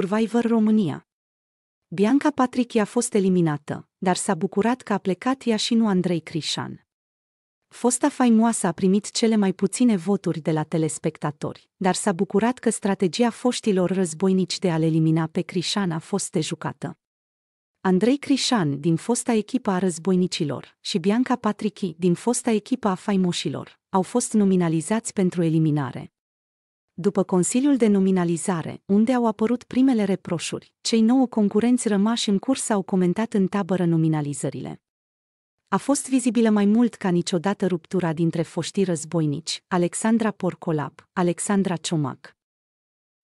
Survivor România. Bianca Patrici a fost eliminată, dar s-a bucurat că a plecat ea și nu Andrei Crișan. Fosta faimoasă a primit cele mai puține voturi de la telespectatori, dar s-a bucurat că strategia foștilor războinici de a-l elimina pe Crișan a fost dejucată. Andrei Crișan din fosta echipa a războinicilor și Bianca Patrici din fosta echipa a faimoșilor au fost nominalizați pentru eliminare, după Consiliul de Nominalizare, unde au apărut primele reproșuri, cei nouă concurenți rămași în curs au comentat în tabără nominalizările. A fost vizibilă mai mult ca niciodată ruptura dintre foștii războinici, Alexandra Porcolap, Alexandra Ciomac.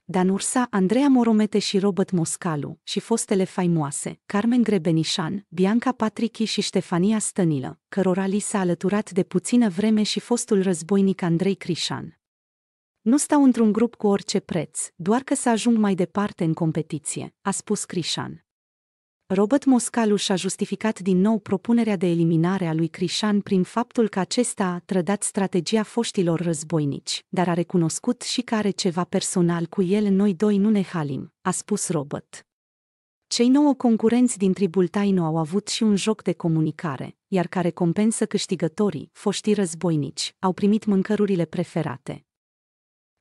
Dan Ursa, Andreea Moromete și Robert Moscalu, și fostele faimoase, Carmen Grebenișan, Bianca Patrichi și Ștefania Stănilă, cărora li s-a alăturat de puțină vreme și fostul războinic Andrei Crișan. Nu stau într-un grup cu orice preț, doar că să ajung mai departe în competiție, a spus Crișan. Robert Moscalu și-a justificat din nou propunerea de eliminare a lui Crișan prin faptul că acesta a trădat strategia foștilor războinici, dar a recunoscut și că are ceva personal cu el noi doi nu ne halim, a spus Robert. Cei nouă concurenți din tribul Taino au avut și un joc de comunicare, iar care compensă câștigătorii, foștii războinici, au primit mâncărurile preferate,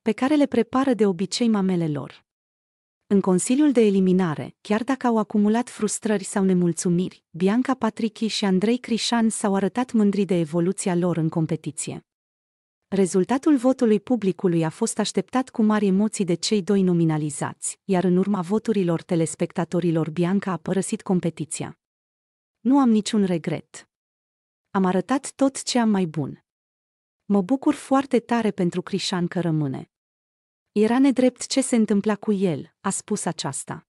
pe care le prepară de obicei mamele lor. În Consiliul de Eliminare, chiar dacă au acumulat frustrări sau nemulțumiri, Bianca Patrichi și Andrei Crișan s-au arătat mândri de evoluția lor în competiție. Rezultatul votului publicului a fost așteptat cu mari emoții de cei doi nominalizați, iar în urma voturilor telespectatorilor Bianca a părăsit competiția. Nu am niciun regret. Am arătat tot ce am mai bun. Mă bucur foarte tare pentru Crișan că rămâne. Era nedrept ce se întâmpla cu el, a spus aceasta.